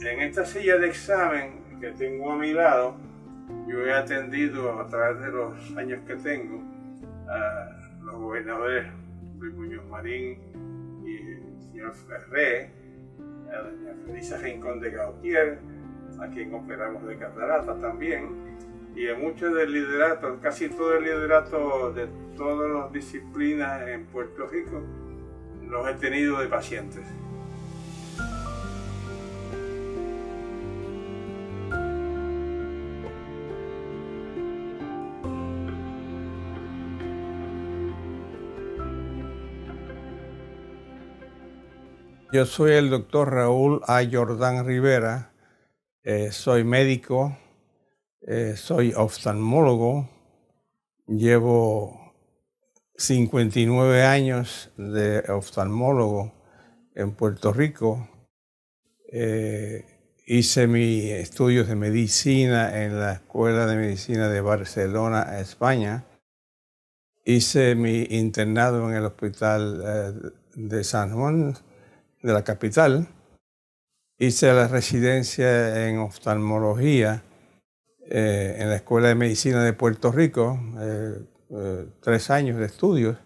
En esta silla de examen que tengo a mi lado, yo he atendido a través de los años que tengo a los gobernadores Luis Muñoz Marín y el señor Ferré, a doña Felisa Rincón de Gautier, a quien operamos de catarata también, y a muchos del liderato, casi todo el liderato de todas las disciplinas en Puerto Rico, los he tenido de pacientes. Yo soy el doctor Raúl A. Jordán Rivera, eh, soy médico, eh, soy oftalmólogo, llevo 59 años de oftalmólogo en Puerto Rico. Eh, hice mis estudios de medicina en la Escuela de Medicina de Barcelona, España. Hice mi internado en el Hospital de San Juan de la capital. Hice la residencia en oftalmología eh, en la Escuela de Medicina de Puerto Rico, eh, eh, tres años de estudios.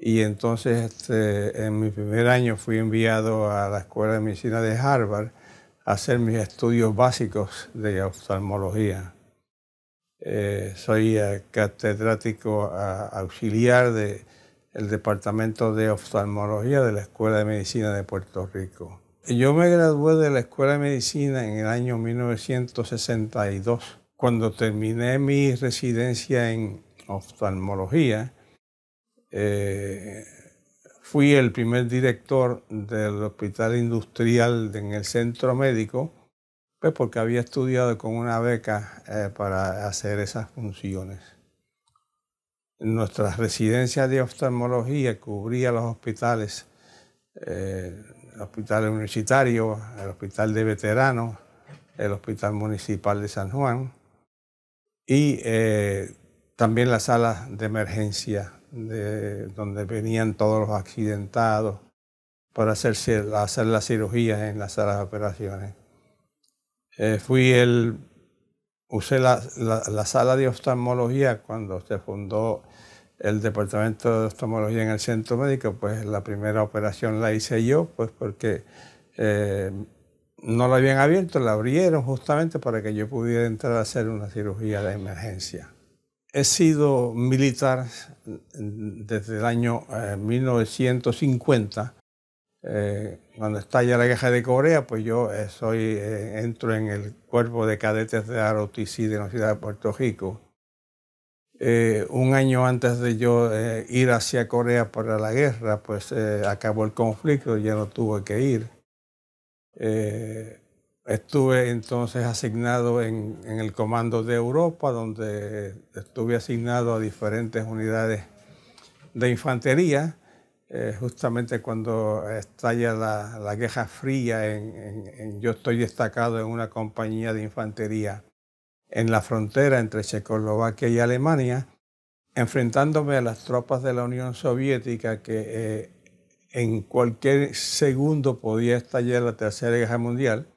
Y entonces este, en mi primer año fui enviado a la Escuela de Medicina de Harvard a hacer mis estudios básicos de oftalmología. soy catedrático auxiliar de, el Departamento de Oftalmología de la Escuela de Medicina de Puerto Rico. Yo me gradué de la Escuela de Medicina en el año 1962. Cuando terminé mi residencia en oftalmología, eh, fui el primer director del Hospital Industrial en el Centro Médico, pues porque había estudiado con una beca eh, para hacer esas funciones. Nuestra residencia de oftalmología cubría los hospitales, eh, el hospital universitario, el hospital de veteranos, el hospital municipal de San Juan y eh, también las salas de emergencia donde venían todos los accidentados para hacer las cirugías en las salas de operaciones. Eh, fui el usé la, sala de oftalmología cuando se fundó el departamento de oftalmología en el centro médico, pues la primera operación la hice yo, pues porque eh, no la habían abierto, la abrieron justamente para que yo pudiera entrar a hacer una cirugía de emergencia. He sido militar desde el año 1950 eh, eh, cuando estalla la guerra de Corea, pues yo eh, soy, eh, entro en el cuerpo de cadetes de ROTC de la ciudad de Puerto Rico. Eh, un año antes de yo ir hacia Corea para la guerra, pues acabó el conflicto, y ya no tuve que ir. estuve entonces asignado en el Comando de Europa, donde estuve asignado a diferentes unidades de infantería eh, justamente cuando estalla la, Guerra Fría, yo estoy destacado en una compañía de infantería en la frontera entre Checoslovaquia y Alemania, enfrentándome a las tropas de la Unión Soviética que eh, en cualquier segundo podía estallar la Tercera Guerra Mundial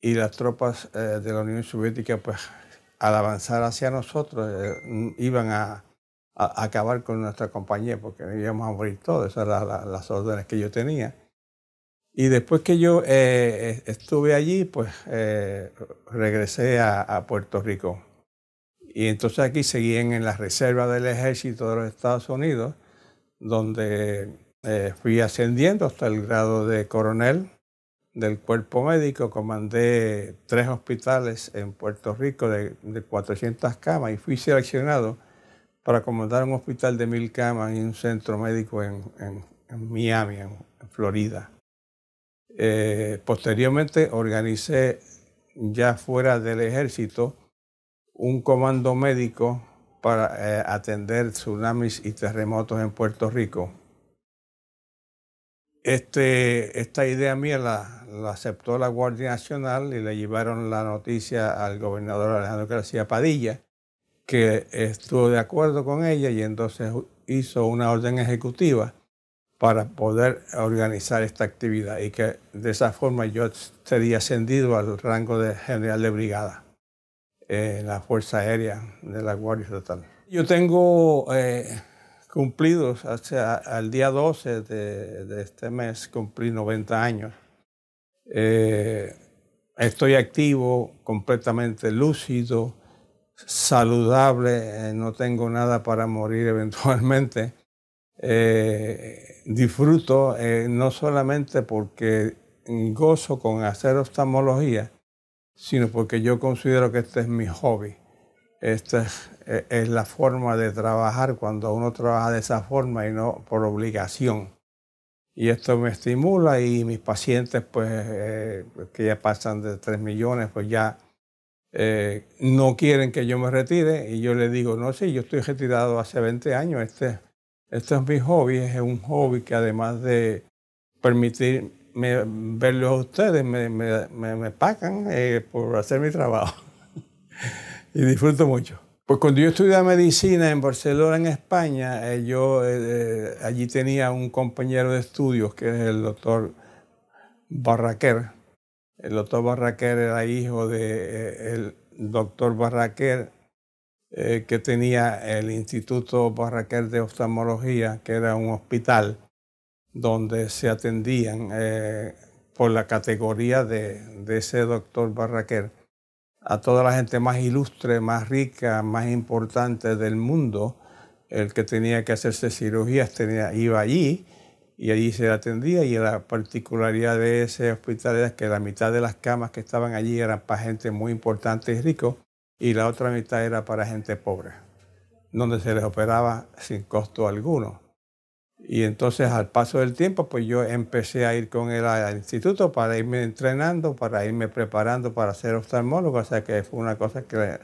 y las tropas eh, de la Unión Soviética pues al avanzar hacia nosotros iban a a acabar con nuestra compañía porque íbamos a morir todos. Esas eran las órdenes que yo tenía. Y después que yo eh, eh, estuve allí, pues eh, regresé a, Puerto Rico. Y entonces aquí seguí en, las reservas del ejército de los Estados Unidos, donde fui ascendiendo hasta el grado de coronel del cuerpo médico, comandé tres hospitales en Puerto Rico de, de 400 camas y fui seleccionado para comandar un hospital de mil camas y un centro médico en, Miami, en, Florida. Eh, posteriormente organicé ya fuera del ejército un comando médico para eh, atender tsunamis y terremotos en Puerto Rico. Este, esta idea mía la, la, aceptó la Guardia Nacional y le llevaron la noticia al gobernador Alejandro García Padilla que estuvo de acuerdo con ella y entonces hizo una orden ejecutiva para poder organizar esta actividad y que de esa forma yo sería ascendido al rango de general de brigada en la Fuerza Aérea de la Guardia Estatal. Yo tengo eh, cumplidos, al día 12 de, este mes cumplí 90 años. Eh, estoy activo, completamente lúcido, saludable, eh, no tengo nada para morir eventualmente. Eh, disfruto eh, no solamente porque gozo con hacer oftalmología, sino porque yo considero que este es mi hobby. Esta es, la forma de trabajar cuando uno trabaja de esa forma y no por obligación y esto me estimula y mis pacientes pues que ya pasan de 3 millones pues ya eh, no quieren que yo me retire y yo le digo, no, sé yo estoy retirado hace 20 años, este, este, es mi hobby, es un hobby que además de permitirme verlos a ustedes, me, pagan eh, por hacer mi trabajo y disfruto mucho. Pues cuando yo estudié medicina en Barcelona, en España, eh, yo allí tenía un compañero de estudios que es el doctor Barraquer, el doctor Barraquer era hijo del de, eh, doctor Barraquer, eh, que tenía el Instituto Barraquer de Oftalmología, que era un hospital donde se atendían eh, por la categoría de, ese doctor Barraquer a toda la gente más ilustre, más rica, más importante del mundo, el que tenía que hacerse cirugías tenía, iba allí y allí se atendía y la particularidad de ese hospital era que la mitad de las camas que estaban allí eran para gente muy importante y rico y la otra mitad era para gente pobre, donde se les operaba sin costo alguno. Y entonces al paso del tiempo, pues yo empecé a ir con él al instituto para irme entrenando, para irme preparando para ser oftalmólogo, o sea que fue una cosa que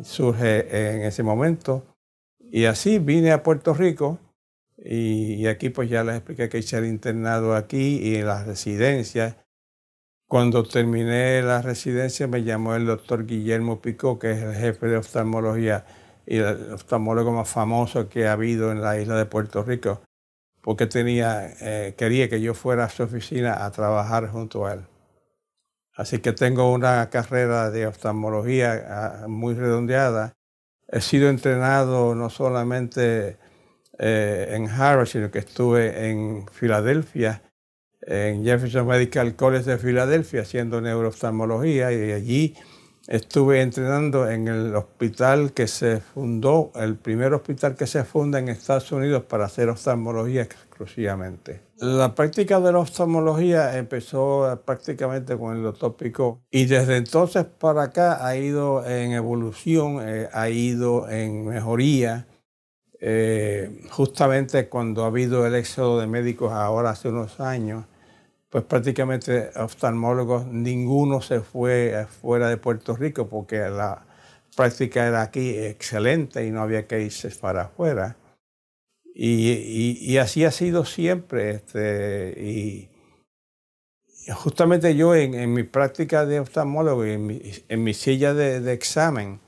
surge en ese momento. Y así vine a Puerto Rico y, aquí pues ya les expliqué que hice el internado aquí y en las residencias. Cuando terminé la residencia me llamó el doctor Guillermo Picó, que es el jefe de oftalmología y el oftalmólogo más famoso que ha habido en la isla de Puerto Rico, porque tenía, eh, quería que yo fuera a su oficina a trabajar junto a él. Así que tengo una carrera de oftalmología ah, muy redondeada. He sido entrenado no solamente eh, en Harvard, sino que estuve en Filadelfia, en Jefferson Medical College de Filadelfia, haciendo neurooftalmología y allí estuve entrenando en el hospital que se fundó, el primer hospital que se funda en Estados Unidos para hacer oftalmología exclusivamente. La práctica de la oftalmología empezó eh, prácticamente con el tópico y desde entonces para acá ha ido en evolución, eh, ha ido en mejoría. Eh, justamente cuando ha habido el éxodo de médicos ahora hace unos años, pues prácticamente oftalmólogos, ninguno se fue eh, fuera de Puerto Rico porque la práctica era aquí excelente y no había que irse para afuera. Y, así ha sido siempre. Este, y justamente yo en, mi práctica de oftalmólogo y en mi, silla de examen,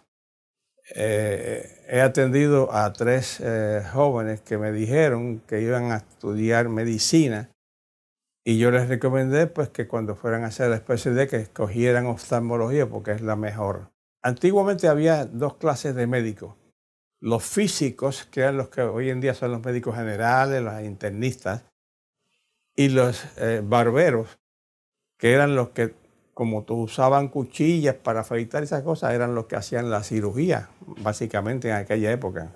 eh, he atendido a tres eh, jóvenes que me dijeron que iban a estudiar medicina y yo les recomendé pues que cuando fueran a hacer la especie de que escogieran oftalmología porque es la mejor. Antiguamente había dos clases de médicos. Los físicos, que eran los que hoy en día son los médicos generales, los internistas, y los eh, barberos, que eran los que como tú usaban cuchillas para afeitar esas cosas, eran los que hacían la cirugía, básicamente en aquella época.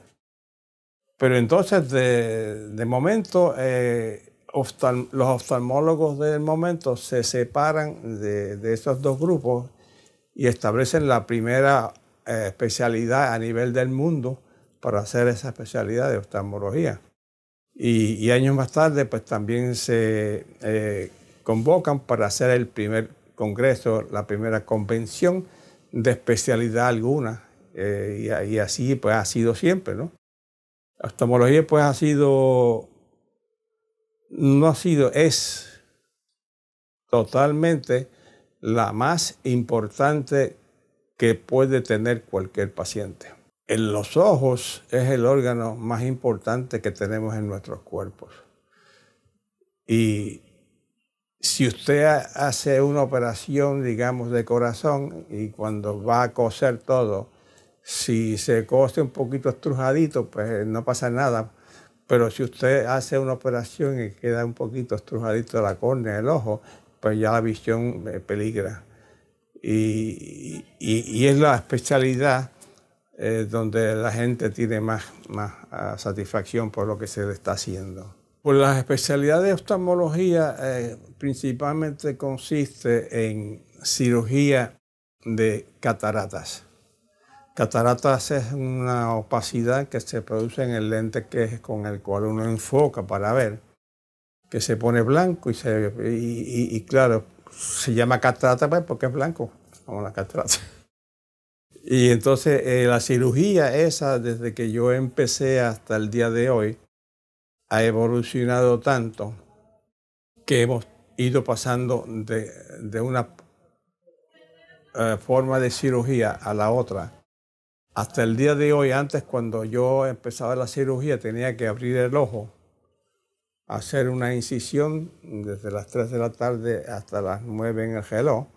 Pero entonces, de, momento, eh, los oftalmólogos del momento se separan de, esos dos grupos y establecen la primera eh, especialidad a nivel del mundo para hacer esa especialidad de oftalmología. Y, años más tarde, pues también se eh, convocan para hacer el primer congreso, la primera convención de especialidad alguna. Eh, y, así pues ha sido siempre, ¿no? La oftalmología pues ha sido, no ha sido, es totalmente la más importante que puede tener cualquier paciente. En los ojos es el órgano más importante que tenemos en nuestros cuerpos. Y si usted hace una operación, digamos, de corazón y cuando va a coser todo, si se cose un poquito estrujadito, pues eh, no pasa nada. Pero si usted hace una operación y queda un poquito estrujadito la córnea, el ojo, pues ya la visión eh, peligra. Y, es la especialidad eh, donde la gente tiene más ah, satisfacción por lo que se le está haciendo. Pues la especialidad de oftalmología eh, principalmente consiste en cirugía de cataratas. Cataratas es una opacidad que se produce en el lente que es con el cual uno enfoca para ver, que se pone blanco y, se, claro, se llama catarata pues, porque es blanco, como la catarata. Y entonces eh, la cirugía esa, desde que yo empecé hasta el día de hoy, ha evolucionado tanto que hemos ido pasando de, una eh, forma de cirugía a la otra. Hasta el día de hoy, antes cuando yo empezaba la cirugía, tenía que abrir el ojo, hacer una incisión desde las 3 de la tarde hasta las 9 en el geló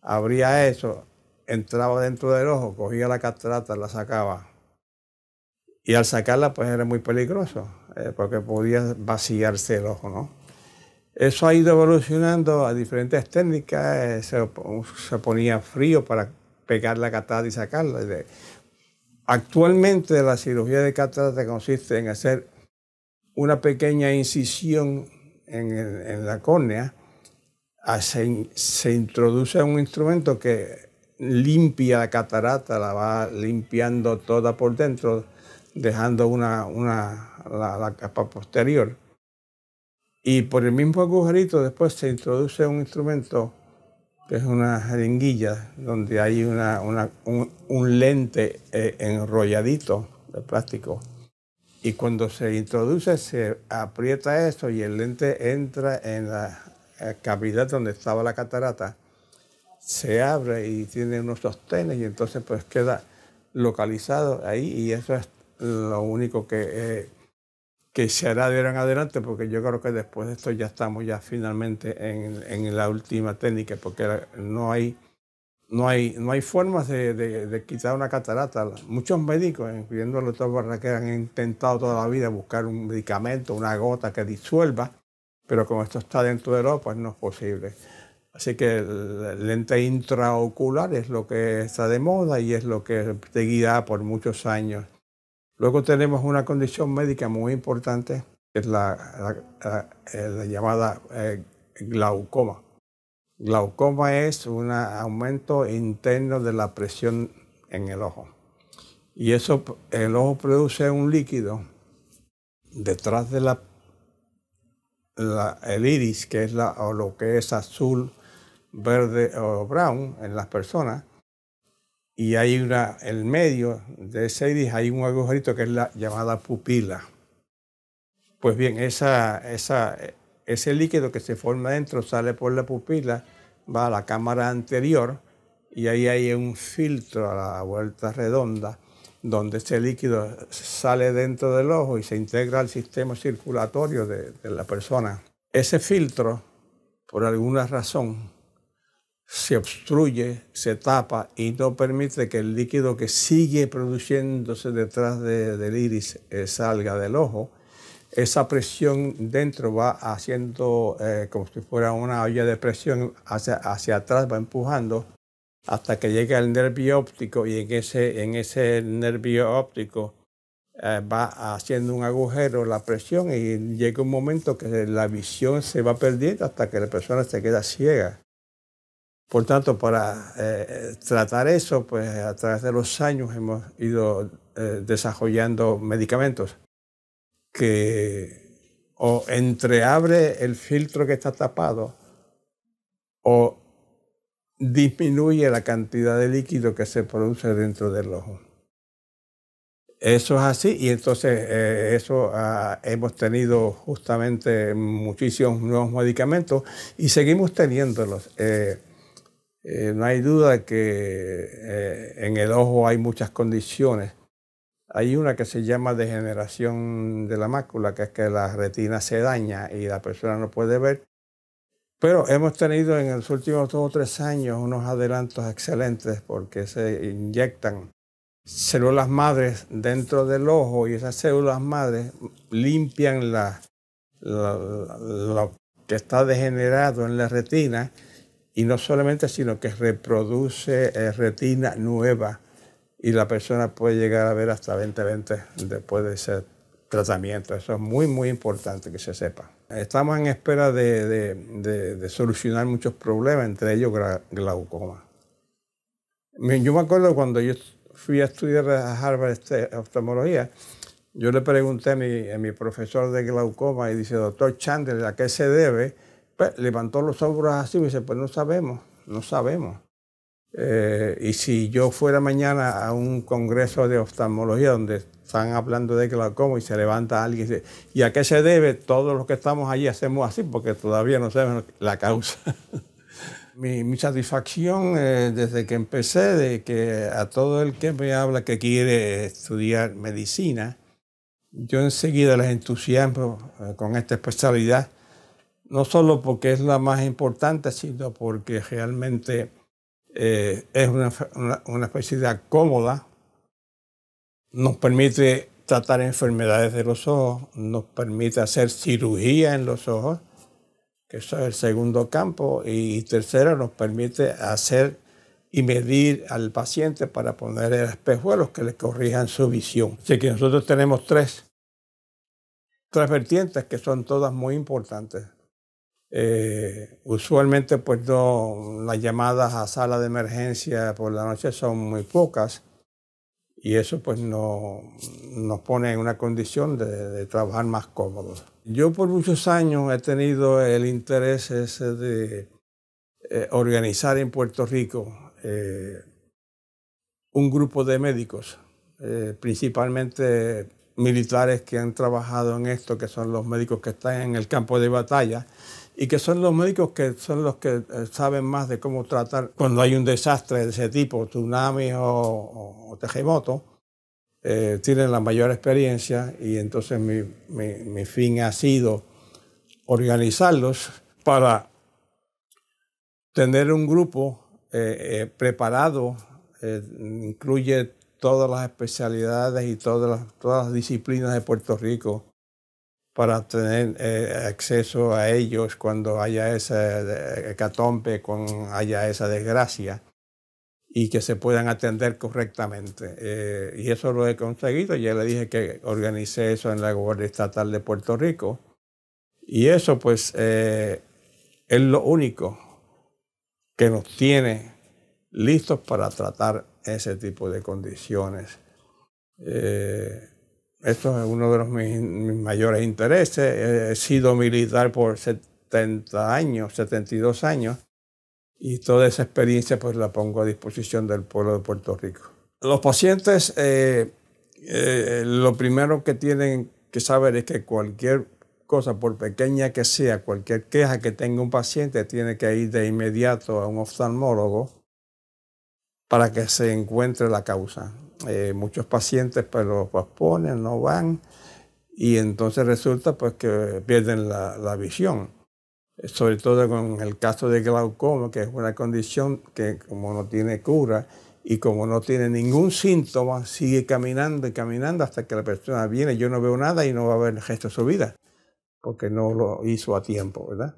Abría eso, entraba dentro del ojo, cogía la catarata, la sacaba. Y al sacarla, pues era muy peligroso eh, porque podía vaciarse el ojo, ¿no? Eso ha ido evolucionando a diferentes técnicas, eh, se, ponía frío para pegar la catarata y sacarla. Actualmente la cirugía de catarata consiste en hacer una pequeña incisión en, la córnea, ah, se, se introduce un instrumento que limpia la catarata, la va limpiando toda por dentro dejando una, una la, capa posterior. Y por el mismo agujerito después se introduce un instrumento que es una jeringuilla, donde hay una, una, un, lente eh, enrolladito de plástico. Y cuando se introduce se aprieta eso y el lente entra en la cavidad donde estaba la catarata, se abre y tiene unos sostenes y entonces pues queda localizado ahí y eso es lo único que, eh, que se hará de ahora en adelante, porque yo creo que después de esto ya estamos ya finalmente en, la última técnica, porque no hay, no hay, no hay formas de, quitar una catarata. Muchos médicos, incluyendo el doctor Barraquer, han intentado toda la vida buscar un medicamento, una gota que disuelva, pero como esto está dentro de ojo, pues no es posible. Así que el lente intraocular es lo que está de moda y es lo que seguirá por muchos años. Luego tenemos una condición médica muy importante, que es la, eh, llamada eh, glaucoma. Glaucoma es un aumento interno de la presión en el ojo. Y eso, el ojo produce un líquido detrás de la, el iris, que es lo que es azul, verde o brown en las personas, y hay una, el medio de ese iris hay un agujerito que es la llamada pupila. Pues bien, ese líquido que se forma dentro sale por la pupila, va a la cámara anterior y ahí hay un filtro a la vuelta redonda donde ese líquido sale dentro del ojo y se integra al sistema circulatorio de la persona. Ese filtro, por alguna razón, se obstruye, se tapa y no permite que el líquido que sigue produciéndose detrás del iris eh, salga del ojo. Esa presión dentro va haciendo eh, como si fuera una olla de presión hacia, hacia atrás, va empujando hasta que llega al nervio óptico y en ese, en ese nervio óptico eh, va haciendo un agujero la presión y llega un momento que la visión se va perdiendo hasta que la persona se queda ciega. Por tanto, para eh, tratar eso, pues a través de los años hemos ido eh, desarrollando medicamentos que o entreabre el filtro que está tapado o disminuye la cantidad de líquido que se produce dentro del ojo. Eso es así y entonces eh, eso ah, hemos tenido justamente muchísimos nuevos medicamentos y seguimos teniéndolos. Eh, no hay duda que eh, en el ojo hay muchas condiciones. Hay una que se llama degeneración de la mácula, que es que la retina se daña y la persona no puede ver. Pero hemos tenido en los últimos dos o tres años unos adelantos excelentes porque se inyectan células madres dentro del ojo y esas células madres limpian lo que está degenerado en la retina y no solamente, sino que reproduce eh, retina nueva y la persona puede llegar a ver hasta 20-20 después de ese tratamiento. Eso es muy, muy importante que se sepa. Estamos en espera de, de, de, solucionar muchos problemas, entre ellos glaucoma. Yo me acuerdo cuando yo fui a estudiar a Harvard este, oftalmología, yo le pregunté mi, a mi profesor de glaucoma y dice, doctor Chandler, ¿a qué se debe? Pues, levantó los hombros así y me dice, pues no sabemos, no sabemos. Eh, y si yo fuera mañana a un congreso de oftalmología donde están hablando de glaucoma y se levanta alguien y dice, ¿y a qué se debe? Todos los que estamos allí hacemos así porque todavía no sabemos la causa. mi, satisfacción eh, desde que empecé, de que a todo el que me habla que quiere estudiar medicina, yo enseguida les entusiasmo eh, con esta especialidad no solo porque es la más importante, sino porque realmente eh, es una, especie de acómoda. cómoda, nos permite tratar enfermedades de los ojos, nos permite hacer cirugía en los ojos, que es el segundo campo, y tercero nos permite hacer y medir al paciente para poner espejuelos que le corrijan su visión. Así que nosotros tenemos tres, tres vertientes que son todas muy importantes. Eh, usualmente pues las llamadas a sala de emergencia por la noche son muy pocas y eso pues no, nos pone en una condición de, de, trabajar más cómodos. Yo por muchos años he tenido el interés ese de eh, organizar en Puerto Rico eh, un grupo de médicos, principalmente militares que han trabajado en esto, que son los médicos que están en el campo de batalla y que son los médicos que son los que eh, saben más de cómo tratar cuando hay un desastre de ese tipo, tsunami o, o, eh, tienen la mayor experiencia y entonces mi, fin ha sido organizarlos para tener un grupo eh, preparado, incluye todas las especialidades y todas todas las disciplinas de Puerto Rico para tener eh, acceso a ellos cuando haya esa hecatombe, cuando haya esa desgracia y que se puedan atender correctamente. Eh, y eso lo he conseguido. Ya le dije que organicé eso en la Guardia Estatal de Puerto Rico. Y eso pues eh, es lo único que nos tiene listos para tratar ese tipo de condiciones. Esto es uno de los, mis, mayores intereses. He sido militar por 70 años, 72 años, y toda esa experiencia pues la pongo a disposición del pueblo de Puerto Rico. Los pacientes, eh, eh, lo primero que tienen que saber es que cualquier cosa, por pequeña que sea, cualquier queja que tenga un paciente, tiene que ir de inmediato a un oftalmólogo para que se encuentre la causa. Eh, muchos pacientes pues lo posponen, no van y entonces resulta pues que pierden la, la visión. Sobre todo con el caso de glaucoma, que es una condición que como no tiene cura y como no tiene ningún síntoma, sigue caminando y caminando hasta que la persona viene, yo no veo nada y no va a haber gesto de su vida, porque no lo hizo a tiempo, ¿verdad?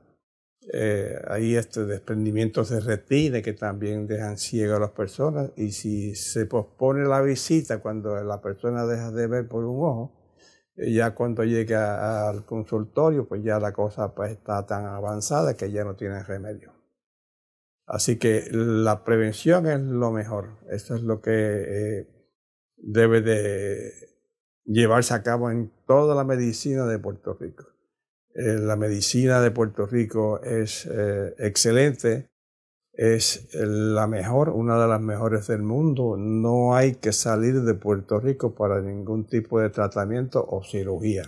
eh, hay este, desprendimientos de retina que también dejan ciego a las personas y si se pospone la visita cuando la persona deja de ver por un ojo, eh, ya cuando llega al consultorio, pues ya la cosa pues, está tan avanzada que ya no tiene remedio. Así que la prevención es lo mejor, eso es lo que eh, debe de llevarse a cabo en toda la medicina de Puerto Rico. Eh, la medicina de Puerto Rico es eh, excelente, es eh, la mejor, una de las mejores del mundo. No hay que salir de Puerto Rico para ningún tipo de tratamiento o cirugía.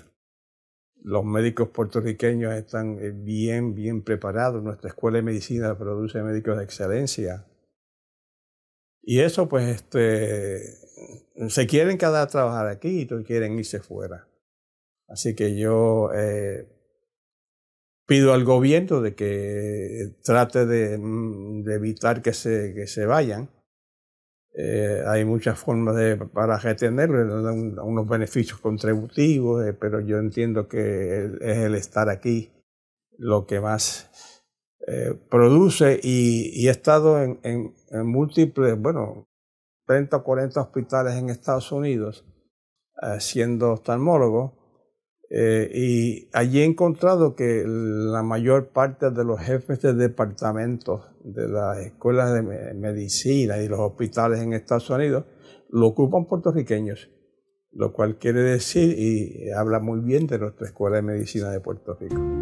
Los médicos puertorriqueños están bien, bien preparados. Nuestra escuela de medicina produce médicos de excelencia. Y eso, pues, este, se quieren quedar a trabajar aquí y quieren irse fuera. Así que yo pido al gobierno de que trate de, mm, evitar que se, vayan. Eh, hay muchas formas para retenerlo, unos beneficios contributivos, eh, pero yo entiendo que es el estar aquí lo que más eh, produce y, he estado en, múltiples, bueno, 30 o 40 hospitales en Estados Unidos siendo oftalmólogo eh, y allí he encontrado que la mayor parte de los jefes de departamentos de las escuelas de medicina y los hospitales en Estados Unidos lo ocupan puertorriqueños, lo cual quiere decir y habla muy bien de nuestra escuela de medicina de Puerto Rico.